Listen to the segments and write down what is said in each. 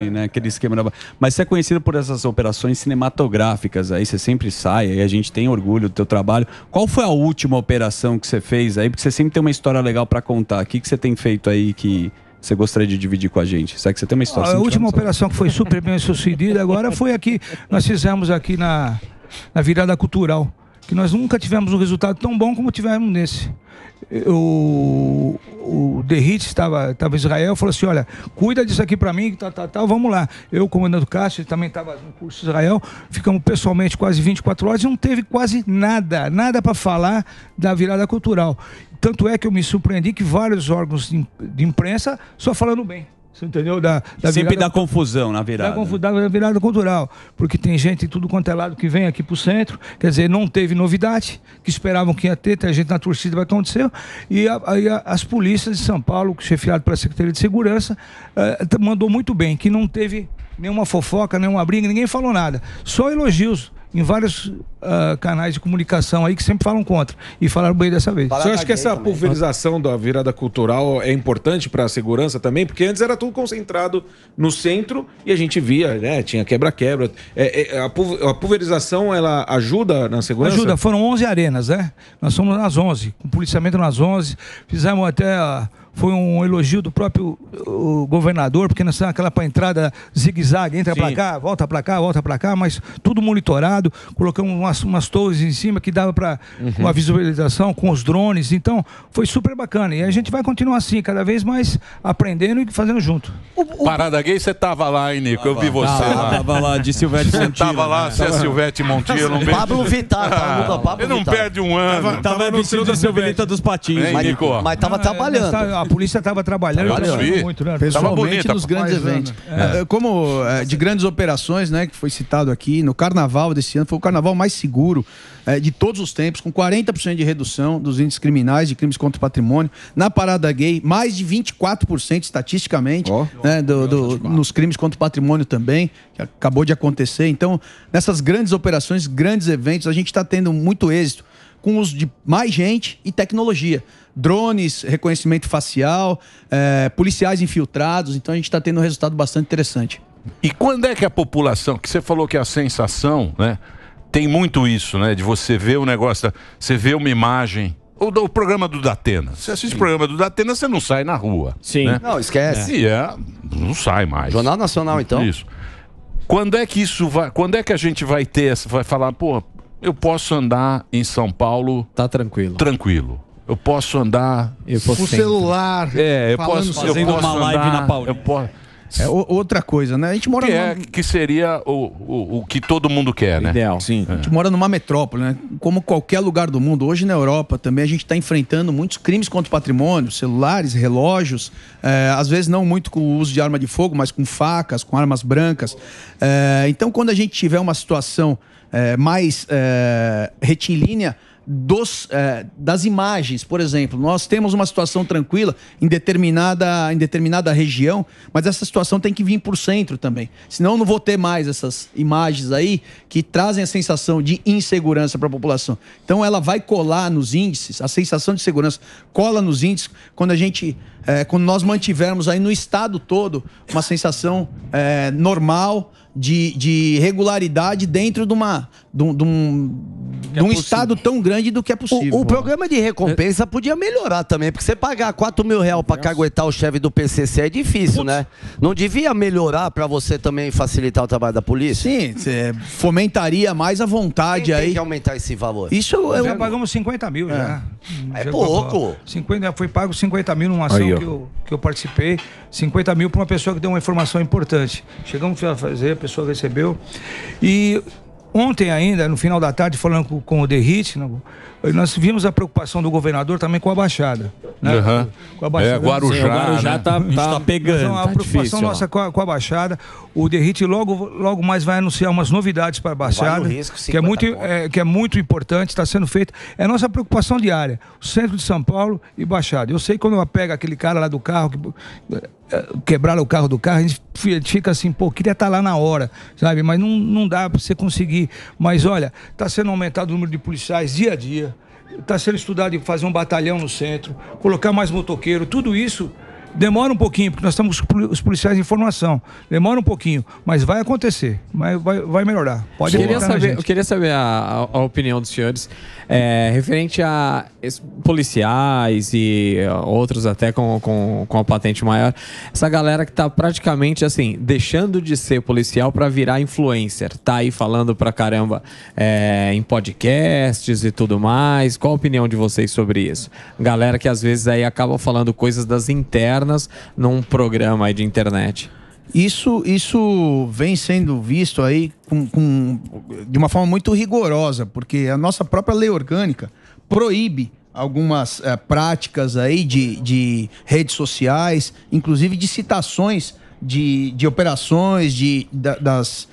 né? Aquele esquema da... Mas você é conhecido por essas operações cinematográficas aí, você sempre sai, aí a gente tem orgulho do teu trabalho. Qual foi a última operação que você fez aí? Porque você sempre tem uma história legal para contar. O que, que você tem feito aí que você gostaria de dividir com a gente? Será que você tem uma história? A assim última operação que foi super bem sucedida agora foi aqui, nós fizemos aqui na, na virada cultural que nós nunca tivemos um resultado tão bom como tivemos nesse. o Derrit estava, estava em Israel, falou assim: olha, cuida disso aqui para mim, tal, tal, tal, vamos lá. Eu, comandante Castro, ele também estava no curso de Israel, ficamos pessoalmente quase 24 horas e não teve quase nada, nada para falar da virada cultural. Tanto é que eu me surpreendi que vários órgãos de imprensa só falando bem. Você entendeu? Da, da Sempre virada, dá confusão na virada. Dá confusão na virada cultural. Porque tem gente de tudo quanto é lado que vem aqui pro centro, quer dizer, não teve novidade, que esperavam que ia ter, tem gente na torcida, vai acontecer. E aí as polícias de São Paulo, chefiado pela Secretaria de Segurança, eh, mandou muito bem, que não teve nenhuma fofoca, nenhuma briga, ninguém falou nada. Só elogios em vários uh, canais de comunicação aí que sempre falam contra e falaram bem dessa vez. Você acha que essa também. pulverização da virada cultural é importante para a segurança também? Porque antes era tudo concentrado no centro e a gente via, né? Tinha quebra-quebra. É, é, a pulverização, ela ajuda na segurança? Ajuda. Foram 11 arenas, né? Nós somos nas 11, com policiamento nas 11. Fizemos até... Uh, foi um elogio do próprio governador, porque nessa aquela entrada zigue-zague, entra para cá, volta para cá, volta para cá, mas tudo monitorado, colocamos umas, umas torres em cima que dava para uhum. uma visualização com os drones, então foi super bacana. E a gente vai continuar assim, cada vez mais aprendendo e fazendo junto. O, o... Parada Gay, você tava lá, hein, Nico? eu ah, vi você ah, lá. Tava lá, de Silvete Você Tava lá, se né? é Silvete Montilo. Um Pablo Vittar, tava ah, Pablo Ele não perde um ano. Tava, tava no, no da Silvete dos Patins Hein, mas, Nico? mas tava ah, é, tá trabalhando polícia estava trabalhando, trabalhando muito, né? Pessoalmente tava nos grandes né? eventos. É. é como é, de grandes operações, né, que foi citado aqui, no carnaval desse ano, foi o carnaval mais seguro é, de todos os tempos, com 40% de redução dos índices criminais, de crimes contra o patrimônio. Na parada gay, mais de 24% estatisticamente, oh. né, do, do, nos crimes contra o patrimônio também, que acabou de acontecer. Então, nessas grandes operações, grandes eventos, a gente está tendo muito êxito com o uso de mais gente e tecnologia. Drones, reconhecimento facial, é, policiais infiltrados. Então a gente está tendo um resultado bastante interessante. E quando é que a população, que você falou que é a sensação, né? Tem muito isso, né? De você ver o negócio, você vê uma imagem, o, o, programa do Datena. Você assiste Sim. o programa do Datena, você não sai na rua. Sim. Né? Não, esquece. É. E é, não sai mais. Jornal Nacional, então. Isso. Quando é que isso vai. Quando é que a gente vai ter Vai falar, pô, eu posso andar em São Paulo. Tá tranquilo. Tranquilo. Eu posso andar. Eu posso o celular. É, eu posso, eu posso uma andar, live na Paulista. Eu posso, é outra coisa, né? A gente mora que, numa... é, que seria o, o, o, que todo mundo quer, né? Ideal. É. Sim. A gente mora numa metrópole, né? Como qualquer lugar do mundo. Hoje na Europa também a gente está enfrentando muitos crimes contra o patrimônio, celulares, relógios. É, às vezes não muito com o uso de arma de fogo, mas com facas, com armas brancas. É, então, quando a gente tiver uma situação é, mais retilínea, dos, é, das imagens, por exemplo. Nós temos uma situação tranquila em determinada, em determinada região, mas essa situação tem que vir para o centro também. Senão não vou ter mais essas imagens aí que trazem a sensação de insegurança para a população. Então ela vai colar nos índices, a sensação de segurança cola nos índices quando a gente. É, quando nós mantivermos aí no estado todo uma sensação é, normal de, de regularidade dentro de uma, de, de, um, é num estado tão grande do que é possível. O, o programa de recompensa podia melhorar também, porque você pagar 4 mil reais para caguetar o chefe do PCC é difícil, Putz. né? Não devia melhorar para você também facilitar o trabalho da polícia? Sim, fomentaria mais a vontade Quem aí. Tem que aumentar esse valor. Isso eu... É é já pagamos 50 mil, é. já. É Chegou pouco. 50, foi pago 50 mil numa ação aí, que, eu, que eu participei. 50 mil para uma pessoa que deu uma informação importante. Chegamos a fazer, a pessoa recebeu. E Ontem ainda, no final da tarde, falando com, com o Derrit, né, nós vimos a preocupação do governador também com a Baixada né? Uhum. Com a Baixada. É, Guarujá, Sim, o Guarujá né? tá, tá, tá pegando. Então, é a tá preocupação difícil, nossa com a, com a, Baixada. O Derrite logo, logo mais vai anunciar umas novidades para a Baixada, risco, que, é muito, é, que é muito importante, está sendo feito. É nossa preocupação diária, o centro de São Paulo e Baixada. Eu sei quando eu pego aquele cara lá do carro, que, é, quebraram o carro do carro, a gente fica assim, pô, queria estar tá lá na hora, sabe? Mas não, não dá para você conseguir. Mas olha, está sendo aumentado o número de policiais dia a dia está sendo estudado de fazer um batalhão no centro, colocar mais motoqueiro, tudo isso Demora um pouquinho, porque nós estamos com os policiais em formação. Demora um pouquinho, mas vai acontecer, vai, vai, vai melhorar. Pode eu queria saber, Eu queria saber a, a opinião dos senhores é, referente a policiais e é, outros até com, com, com a patente maior. Essa galera que está praticamente assim, deixando de ser policial para virar influencer. Tá aí falando pra caramba é, em podcasts e tudo mais. Qual a opinião de vocês sobre isso? Galera que às vezes aí acaba falando coisas das internas num programa aí de internet. Isso, isso vem sendo visto aí com, com, de uma forma muito rigorosa, porque a nossa própria lei orgânica proíbe algumas é, práticas aí de, de redes sociais, inclusive de citações de, de operações de, da, das,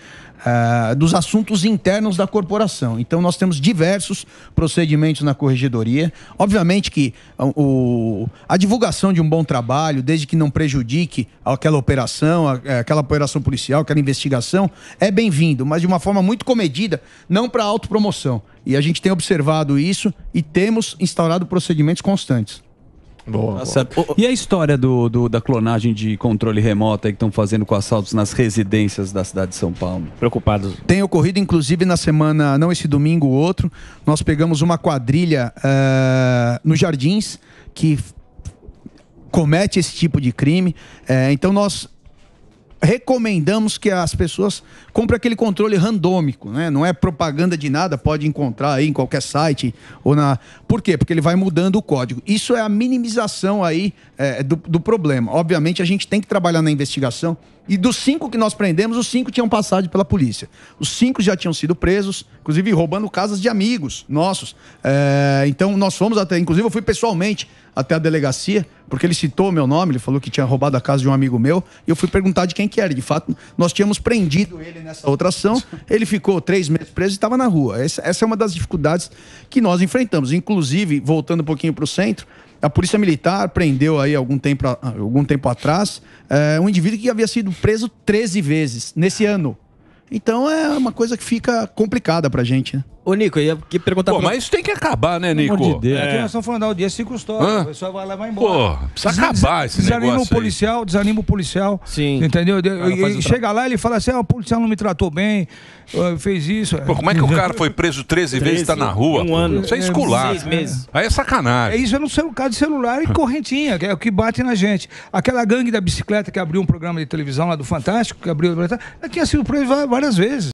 ah, dos assuntos internos da corporação. Então, nós temos diversos procedimentos na corregedoria. Obviamente que ah, o, a divulgação de um bom trabalho, desde que não prejudique aquela operação, eh, aquela operação policial, aquela investigação, é bem-vindo, mas de uma forma muito comedida, não para autopromoção. E a gente tem observado isso e temos instaurado procedimentos constantes. Boa, tá boa. E a história do, do, da clonagem de controle remoto aí que estão fazendo com assaltos nas residências da cidade de São Paulo? Preocupados. Tem ocorrido, inclusive, na semana, não esse domingo, o outro, nós pegamos uma quadrilha uh, nos jardins que comete esse tipo de crime. Uh, então nós recomendamos que as pessoas comprem aquele controle randômico, né? Não é propaganda de nada, pode encontrar aí em qualquer site ou na. Por quê? Porque ele vai mudando o código. Isso é a minimização aí é, do, do problema. Obviamente, a gente tem que trabalhar na investigação e dos cinco que nós prendemos, os cinco tinham passado pela polícia. Os cinco já tinham sido presos, inclusive roubando casas de amigos nossos. É, então nós fomos até, inclusive eu fui pessoalmente até a delegacia, porque ele citou meu nome, ele falou que tinha roubado a casa de um amigo meu, e eu fui perguntar de quem que era. De fato, nós tínhamos prendido ele nessa outra ação, ele ficou três meses preso e estava na rua. Essa, essa é uma das dificuldades que nós enfrentamos. Inclusive, voltando um pouquinho para o centro, a Polícia Militar prendeu aí algum tempo, algum tempo atrás é, um indivíduo que havia sido preso 13 vezes nesse ano. Então é uma coisa que fica complicada pra gente, né? Ô, Nico, eu ia perguntar Pô, pra... mas isso tem que acabar, né, Nico? Pelo amor de Deus. É. Aqui nós estamos falando da audiência e custou. O pessoal vai lá e vai embora. Pô, precisa acabar esse desanima negócio Desanima o policial, aí. desanima o policial. Sim. Entendeu? E, chega lá e ele fala assim, ah, o policial não me tratou bem, eh, fez isso. Pô, como é que o cara foi preso 13, 13 vezes e tá na rua? Um ano. Isso é escular. Seis meses. Aí é sacanagem. É isso, é no caso de celular e correntinha, que é o que bate na gente. Aquela gangue da bicicleta que abriu um programa de televisão lá do Fantástico, que abriu... Ela tinha sido preso várias vezes.